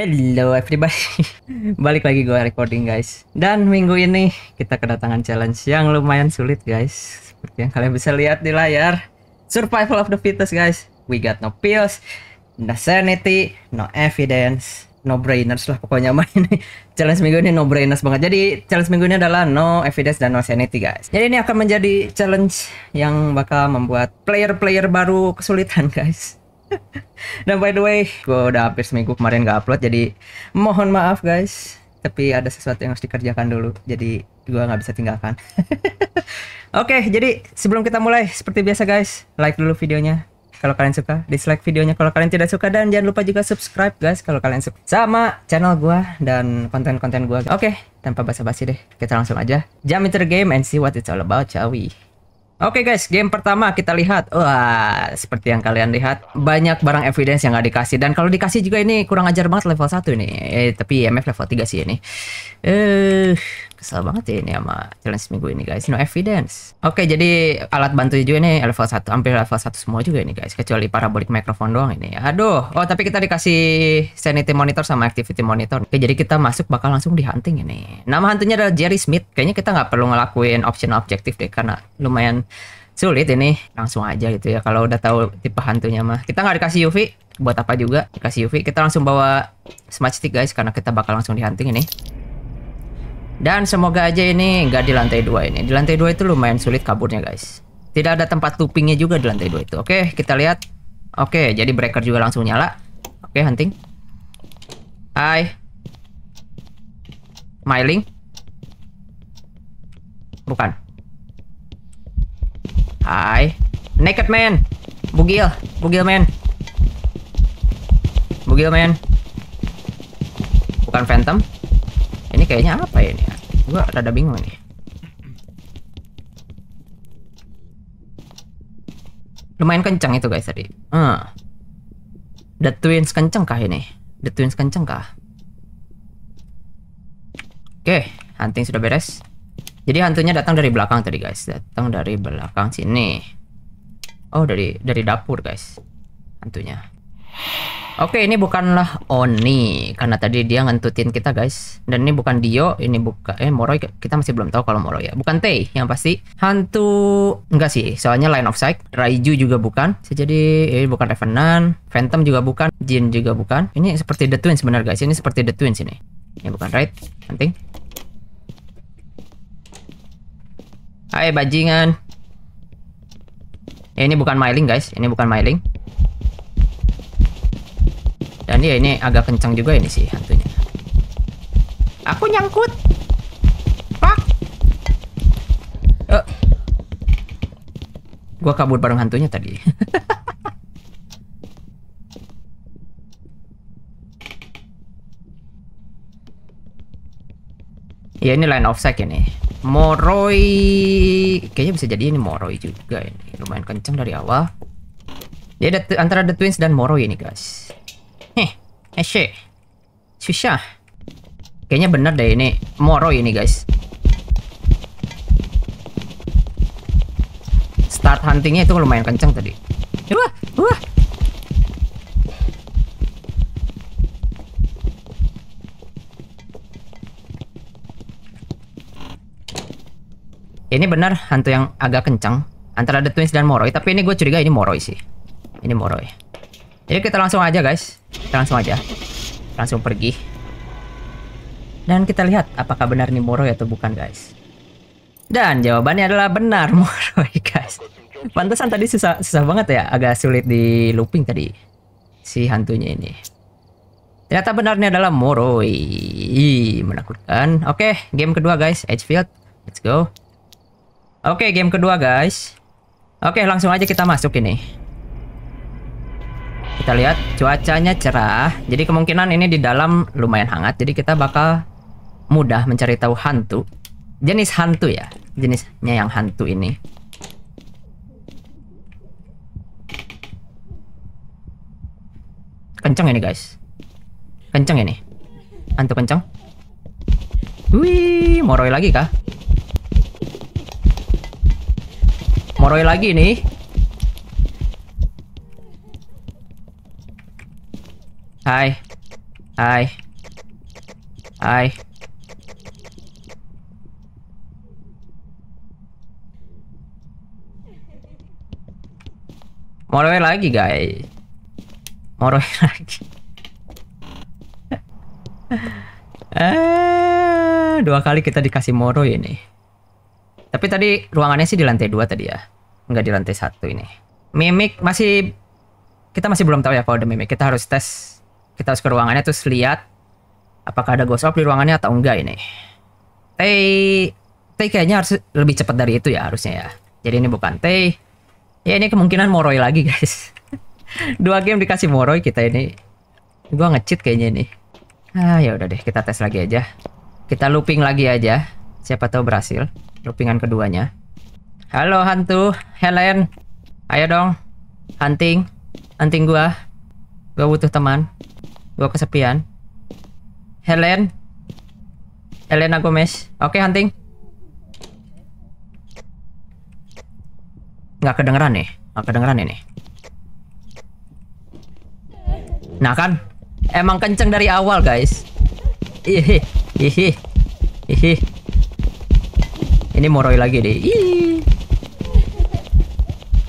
Hello everybody Balik lagi gua recording guys Dan minggu ini kita kedatangan challenge yang lumayan sulit guys Seperti yang kalian bisa lihat di layar Survival of the fittest guys We got no pills No sanity No evidence No brainers lah pokoknya main ini Challenge minggu ini no brainers banget Jadi challenge minggu ini adalah no evidence dan no sanity guys Jadi ini akan menjadi challenge yang bakal membuat player-player baru kesulitan guys Dan by the way, gue udah hampir seminggu kemarin gak upload, jadi mohon maaf guys. Tapi ada sesuatu yang harus dikerjakan dulu, jadi gue gak bisa tinggalkan. Oke, okay, jadi sebelum kita mulai, seperti biasa guys, like dulu videonya kalau kalian suka, dislike videonya kalau kalian tidak suka, dan jangan lupa juga subscribe guys kalau kalian suka sama channel gue dan konten-konten gue. Oke, okay, tanpa basa-basi deh, kita langsung aja jam into game and see what it's all about, shall we? Oke okay guys, game pertama kita lihat. Wah, seperti yang kalian lihat, banyak barang evidence yang nggak dikasih. Dan kalau dikasih juga ini kurang ajar banget level 1 ini. Eh, tapi MF level 3 sih ini. Eh, Kesel banget ya ini sama challenge minggu ini guys. No evidence. Oke, jadi alat bantu juga ini level 1. Hampir level 1 semua juga ini guys. Kecuali parabolic microphone doang ini. Aduh. Oh, tapi kita dikasih sanity monitor sama activity monitor. Oke, jadi kita masuk bakal langsung di hunting ini. Nama hantunya adalah Jerry Smith. Kayaknya kita nggak perlu ngelakuin optional objective deh. Karena lumayan sulit ini. Langsung aja gitu ya. Kalau udah tahu tipe hantunya mah. Kita nggak dikasih UV. Buat apa juga dikasih UV. Kita langsung bawa smart stick guys. Karena kita bakal langsung di hunting ini. Dan semoga aja ini nggak di lantai dua ini. Di lantai dua itu lumayan sulit kaburnya guys. Tidak ada tempat loopingnya juga di lantai dua itu. Oke, kita lihat. Oke, jadi breaker juga langsung nyala. Oke, hunting. Hai. Smiling. Bukan. Hai. Naked man. Bugil. Bugil man. Bugil man. Bukan phantom ini kayaknya apa ya ini gua rada bingung nih lumayan kencang itu guys tadi hmm. the twins kencang kah ini the twins kencang kah oke okay, hunting sudah beres jadi hantunya datang dari belakang tadi guys datang dari belakang sini oh dari dari dapur guys hantunya Oke, ini bukanlah Oni karena tadi dia ngentutin kita, guys. Dan ini bukan Dio, ini buka eh Moroi kita masih belum tahu kalau Moroi ya. Bukan Tei yang pasti. Hantu enggak sih, soalnya Line of Sight, Raiju juga bukan. Jadi ini eh, bukan Revenant, Phantom juga bukan, Jin juga bukan. Ini seperti The Twins benar, guys. Ini seperti The Twins ini. Ini bukan Raid penting. Hai bajingan. Eh, ini bukan Myling, guys. Ini bukan Myling. Dan dia ya, ini agak kencang juga ini sih hantunya. Aku nyangkut. Pak. Uh. Gua kabur bareng hantunya tadi. ya ini line of sight ini. Moroi kayaknya bisa jadi ini Moroi juga ini. Lumayan kencang dari awal. Ya ada antara The Twins dan Moroi ini, guys. Eh Susah. Kayaknya bener deh ini Moro ini guys. Start huntingnya itu lumayan kenceng tadi. Wah, wah. Ini benar hantu yang agak kencang antara The Twins dan Moroi, tapi ini gue curiga ini Moroi sih. Ini Moroi. Jadi kita langsung aja guys. Kita langsung aja. Langsung pergi. Dan kita lihat apakah benar nih Moroi atau bukan guys. Dan jawabannya adalah benar Moroi guys. Pantesan tadi susah, susah banget ya. Agak sulit di looping tadi. Si hantunya ini. Ternyata benarnya adalah Moroi. menakutkan. Oke, game kedua guys. Edgefield. Let's go. Oke, game kedua guys. Oke, langsung aja kita masuk ini. Kita lihat cuacanya cerah. Jadi kemungkinan ini di dalam lumayan hangat. Jadi kita bakal mudah mencari tahu hantu. Jenis hantu ya. Jenisnya yang hantu ini. Kenceng ini guys. Kenceng ini. Hantu kenceng. Wih, moroi lagi kah? Moroi lagi nih. Hai. Hai. Hai. Moroi lagi, guys. Moroi lagi. eh, dua kali kita dikasih moro ini. Tapi tadi ruangannya sih di lantai dua tadi ya. Nggak di lantai satu ini. Mimik masih kita masih belum tahu ya kalau ada mimik. Kita harus tes kita harus ke ruangannya terus lihat apakah ada ghost orb di ruangannya atau enggak ini. Tei, Tei kayaknya harus lebih cepat dari itu ya harusnya ya. Jadi ini bukan Tei. Ya ini kemungkinan Moroi lagi guys. Dua game dikasih Moroi kita ini. Gua ngecit kayaknya ini. Ah ya udah deh kita tes lagi aja. Kita looping lagi aja. Siapa tahu berhasil. Loopingan keduanya. Halo hantu, Helen. Ayo dong. Hunting. Hunting gua. Gua butuh teman. Gua kesepian. Helen. Helena Gomez. Oke, okay, hunting. Nggak kedengeran nih. Nggak kedengeran ini. Nah kan, emang kenceng dari awal guys. Ihi, ihi, ihi. Ini moroi lagi deh. Ihi.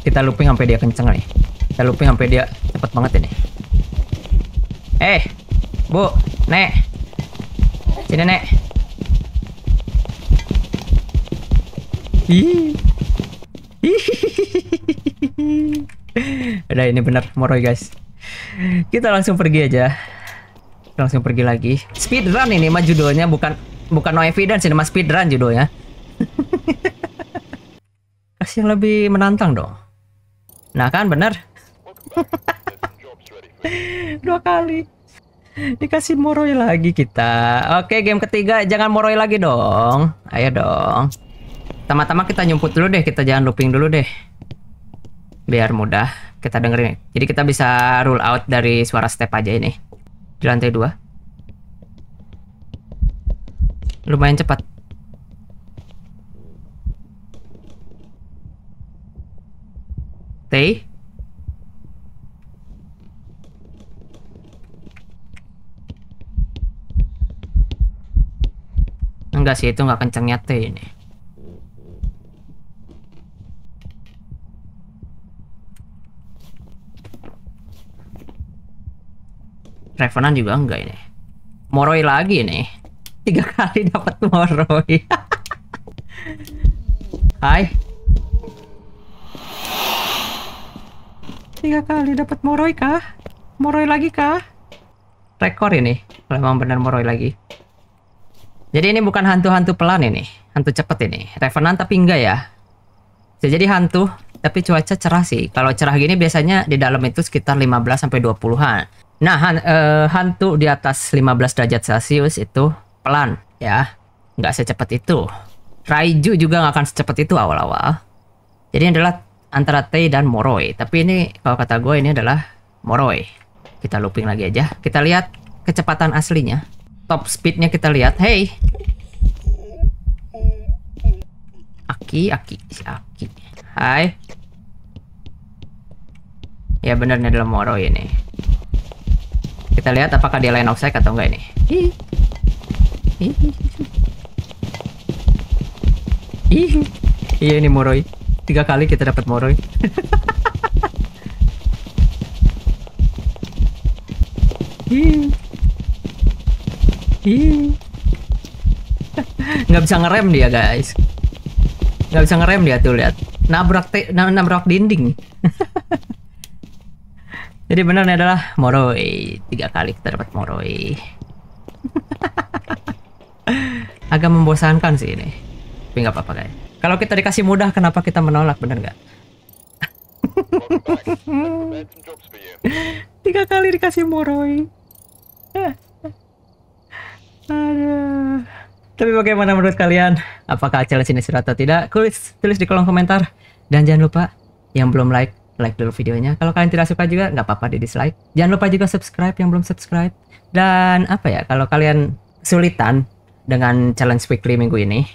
Kita looping sampai dia kenceng nih. Kita looping sampai dia cepet banget ini. Eh, Bu, Nek. Sini, Nek. Ih. Udah ini bener Moroi guys. Kita langsung pergi aja. langsung pergi lagi. Speedrun ini mah judulnya bukan bukan no evidence ini mah speedrun judulnya. Kasih yang lebih menantang dong. Nah kan bener. dua kali dikasih moroi lagi kita oke game ketiga jangan moroi lagi dong ayo dong tama tama kita nyumput dulu deh kita jangan looping dulu deh biar mudah kita dengerin jadi kita bisa rule out dari suara step aja ini di lantai dua lumayan cepat T Enggak sih, itu nggak kencengnya T ini. Revenant juga enggak ini. Moroi lagi nih. Tiga kali dapat Moroi. Hai. Tiga kali dapat Moroi kah? Moroi lagi kah? Rekor ini. Kalau benar Moroi lagi. Jadi ini bukan hantu-hantu pelan ini, hantu cepet ini. Revenant tapi enggak ya. jadi hantu, tapi cuaca cerah sih. Kalau cerah gini biasanya di dalam itu sekitar 15 sampai 20-an. Nah, han, uh, hantu di atas 15 derajat Celcius itu pelan ya. Nggak secepat itu. Raiju juga nggak akan secepat itu awal-awal. Jadi ini adalah antara Tei dan Moroi. Tapi ini kalau kata gue ini adalah Moroi. Kita looping lagi aja. Kita lihat kecepatan aslinya top speednya kita lihat. Hey. Aki, Aki, si Aki. Hai. Ya bener nih dalam Moro ini. Kita lihat apakah dia line of sight atau enggak ini. Hi. Hi. Iya ini Moroi. Tiga kali kita dapat Moroi. Hi. nggak bisa ngerem dia guys nggak bisa ngerem dia tuh lihat nabrak te nabrak dinding jadi benar ini adalah moroi tiga kali kita dapat moroi agak membosankan sih ini tapi nggak apa-apa guys kalau kita dikasih mudah kenapa kita menolak bener nggak tiga kali dikasih moroi Aduh. Tapi bagaimana menurut kalian? Apakah challenge ini seru atau tidak? Tulis, tulis di kolom komentar. Dan jangan lupa yang belum like, like dulu videonya. Kalau kalian tidak suka juga nggak apa-apa di dislike. Jangan lupa juga subscribe yang belum subscribe. Dan apa ya, kalau kalian sulitan dengan challenge weekly minggu ini,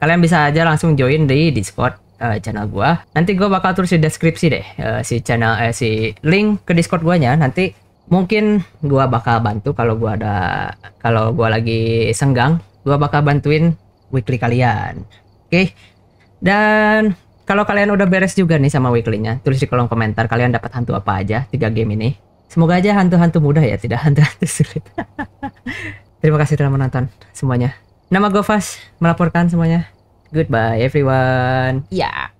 kalian bisa aja langsung join di Discord uh, channel gua. Nanti gua bakal tulis di deskripsi deh uh, si channel eh, si link ke Discord guanya nanti mungkin gua bakal bantu kalau gua ada kalau gua lagi senggang gua bakal bantuin weekly kalian oke okay? dan kalau kalian udah beres juga nih sama weeklynya tulis di kolom komentar kalian dapat hantu apa aja tiga game ini semoga aja hantu-hantu mudah ya tidak hantu-hantu sulit terima kasih telah menonton semuanya nama Gofas melaporkan semuanya goodbye everyone ya yeah.